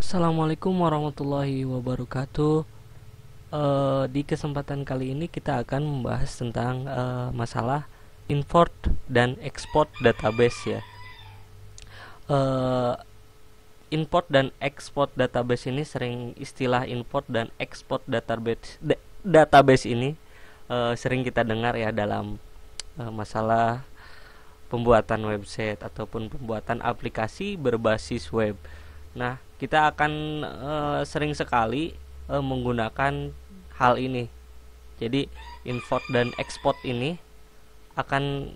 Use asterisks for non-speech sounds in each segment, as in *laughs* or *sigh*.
Assalamualaikum warahmatullahi wabarakatuh. E, di kesempatan kali ini kita akan membahas tentang e, masalah import dan export database ya. E, import dan export database ini sering istilah import dan export database database ini e, sering kita dengar ya dalam e, masalah pembuatan website ataupun pembuatan aplikasi berbasis web. Nah, kita akan e, sering sekali e, menggunakan hal ini. Jadi, import dan export ini akan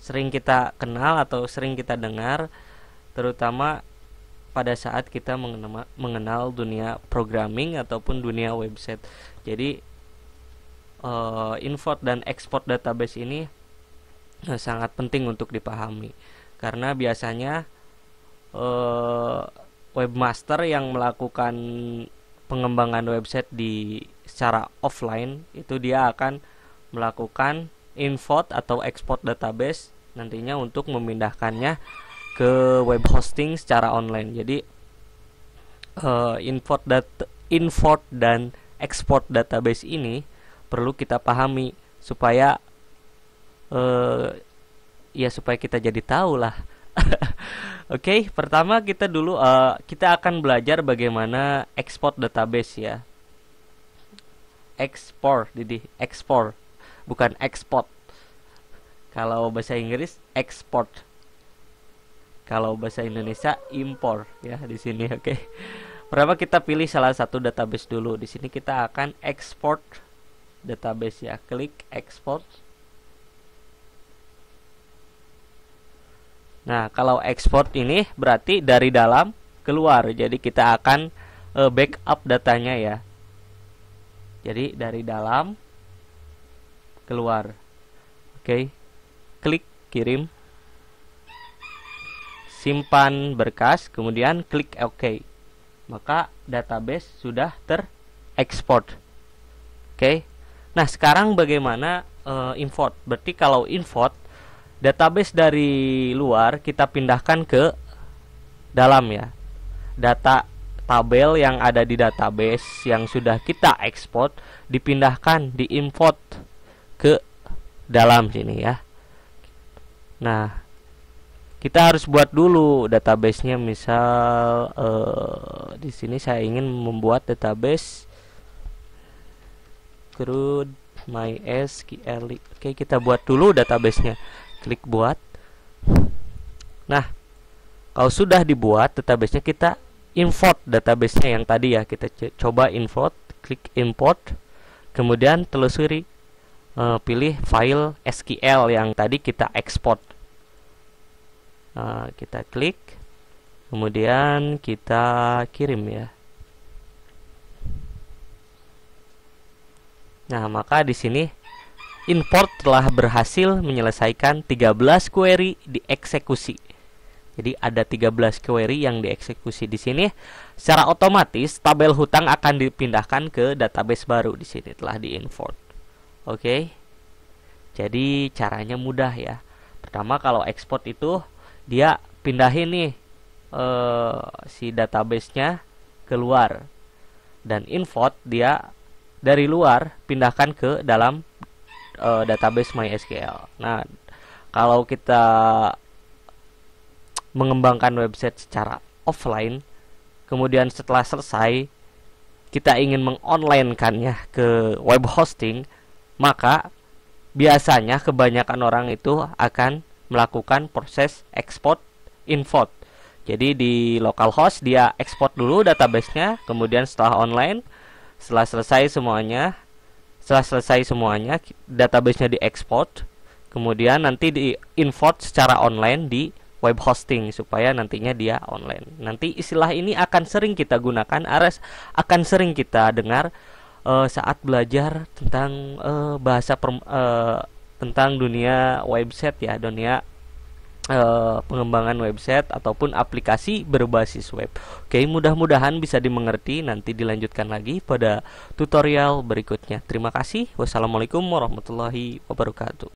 sering kita kenal atau sering kita dengar terutama pada saat kita mengenal, mengenal dunia programming ataupun dunia website. Jadi uh, import dan export database ini uh, sangat penting untuk dipahami karena biasanya uh, webmaster yang melakukan pengembangan website di secara offline itu dia akan melakukan import atau export database nantinya untuk memindahkannya ke web hosting secara online. Jadi uh, import data import dan export database ini perlu kita pahami supaya uh, ya supaya kita jadi tahu lah *laughs* Oke, okay, pertama kita dulu uh, kita akan belajar bagaimana export database ya. Export, Didi, ekspor, bukan export. Kalau bahasa Inggris export, Kalau bahasa Indonesia impor ya di sini, *laughs* oke. Okay. Pertama kita pilih salah satu database dulu. Di sini kita akan export database ya. Klik ekspor. Nah, kalau export ini berarti dari dalam keluar. Jadi kita akan uh, backup datanya ya. Jadi dari dalam keluar. Oke. Okay. Klik kirim. Simpan berkas, kemudian klik OK. Maka database sudah terekspor. Oke. Okay. Nah, sekarang bagaimana uh, import? Berarti kalau import database dari luar kita pindahkan ke dalam ya data tabel yang ada di database yang sudah kita export dipindahkan di import ke dalam sini ya nah kita harus buat dulu database nya misal eh, di sini saya ingin membuat database crude mysql oke kita buat dulu database nya klik buat nah kalau sudah dibuat databasenya kita import database nya yang tadi ya kita coba import klik import kemudian telusuri e, pilih file SQL yang tadi kita export e, kita klik kemudian kita kirim ya nah maka di sini Import telah berhasil menyelesaikan 13 query dieksekusi. Jadi ada 13 query yang dieksekusi di sini. Secara otomatis tabel hutang akan dipindahkan ke database baru di sini telah di import. Oke. Jadi caranya mudah ya. Pertama kalau export itu dia pindahin nih uh, si database-nya keluar dan import dia dari luar pindahkan ke dalam uh, database MySQL. Nah, kalau kita mengembangkan website secara offline, kemudian setelah selesai kita ingin mengonlinekannya ke web hosting, maka biasanya kebanyakan orang itu akan melakukan proses export import. Jadi di localhost dia export dulu databasenya, kemudian setelah online, setelah selesai semuanya, setelah selesai semuanya, database databasenya diekspor, kemudian nanti di-import secara online di web hosting supaya nantinya dia online. Nanti istilah ini akan sering kita gunakan, ares akan sering kita dengar uh, saat belajar tentang uh, bahasa per, uh, eh, tentang dunia website ya, dunia Eh, pengembangan website ataupun aplikasi berbasis web. Oke, mudah-mudahan bisa dimengerti. Nanti dilanjutkan lagi pada tutorial berikutnya. Terima kasih. Wassalamualaikum warahmatullahi wabarakatuh.